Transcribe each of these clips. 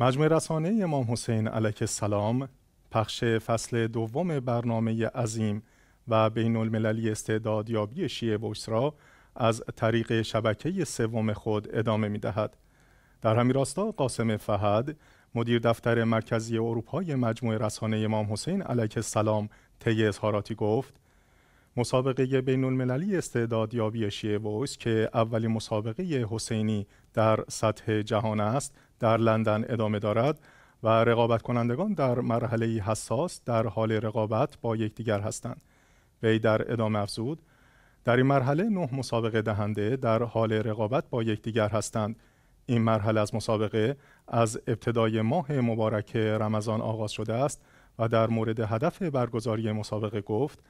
مجموعه رسانه امام حسین علیه السلام پخش فصل دوم برنامه عظیم و بین المللی استعدادیابی شیعه و را از طریق شبکه سوم خود ادامه می دهد. در همین راستا قاسم فهد مدیر دفتر مرکزی اروپای مجموعه رسانه امام حسین علیه السلام طی اظهاراتی گفت مسابقه بین المللی استعدادیابی شیعه وویس که اولین مسابقه حسینی در سطح جهان است در لندن ادامه دارد و رقابت کنندگان در مرحله حساس در حال رقابت با یکدیگر هستند وی در ادامه افزود در این مرحله نه مسابقه دهنده در حال رقابت با یکدیگر هستند این مرحله از مسابقه از ابتدای ماه مبارک رمضان آغاز شده است و در مورد هدف برگزاری مسابقه گفت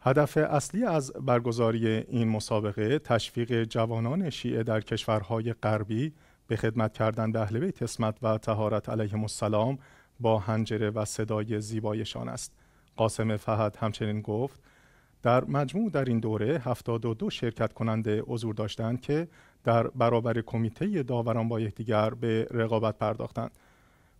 هدف اصلی از برگزاری این مسابقه تشویق جوانان شیعه در کشورهای غربی به خدمت کردن به اهل بیت اسمت و تهارت علیه السلام با هنجره و صدای زیبایشان است قاسم فهد همچنین گفت در مجموع در این دوره 72 شرکت کننده حضور داشتند که در برابر کمیته داوران با یکدیگر به رقابت پرداختند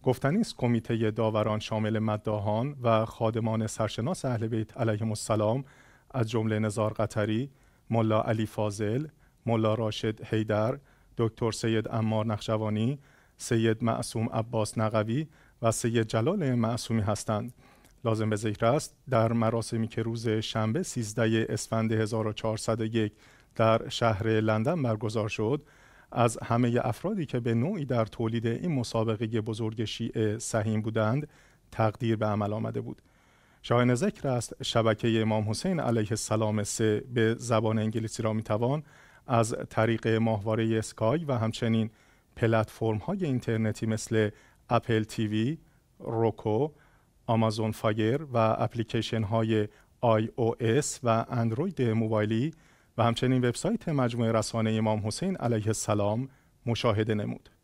گفتنی است کمیته داوران شامل مداهان و خادمان سرشناس اهل بیت علیهم السلام از جمله نزار قطری، ملا علی فاضل، ملا راشد حیدر، دکتر سید امار نخجوانی، سید معصوم عباس نقوی و سید جلال معصومی هستند. لازم به ذکر است در مراسمی که روز شنبه 13 اسفند 1401 در شهر لندن برگزار شد، از همه افرادی که به نوعی در تولید این مسابقه بزرگ شیعه سهیم بودند تقدیر به عمل آمده بود شاهن ذکر است شبکه امام حسین علیه السلام سه به زبان انگلیسی را میتوان از طریق ماهواره اسکای و همچنین پلتفرم های اینترنتی مثل اپل تیوی، روکو، آمازون فایر و اپلیکیشن های آی او اس و اندروید موبایلی و همچنین وبسایت مجموعه رسانه امام حسین علیه السلام مشاهده نمود.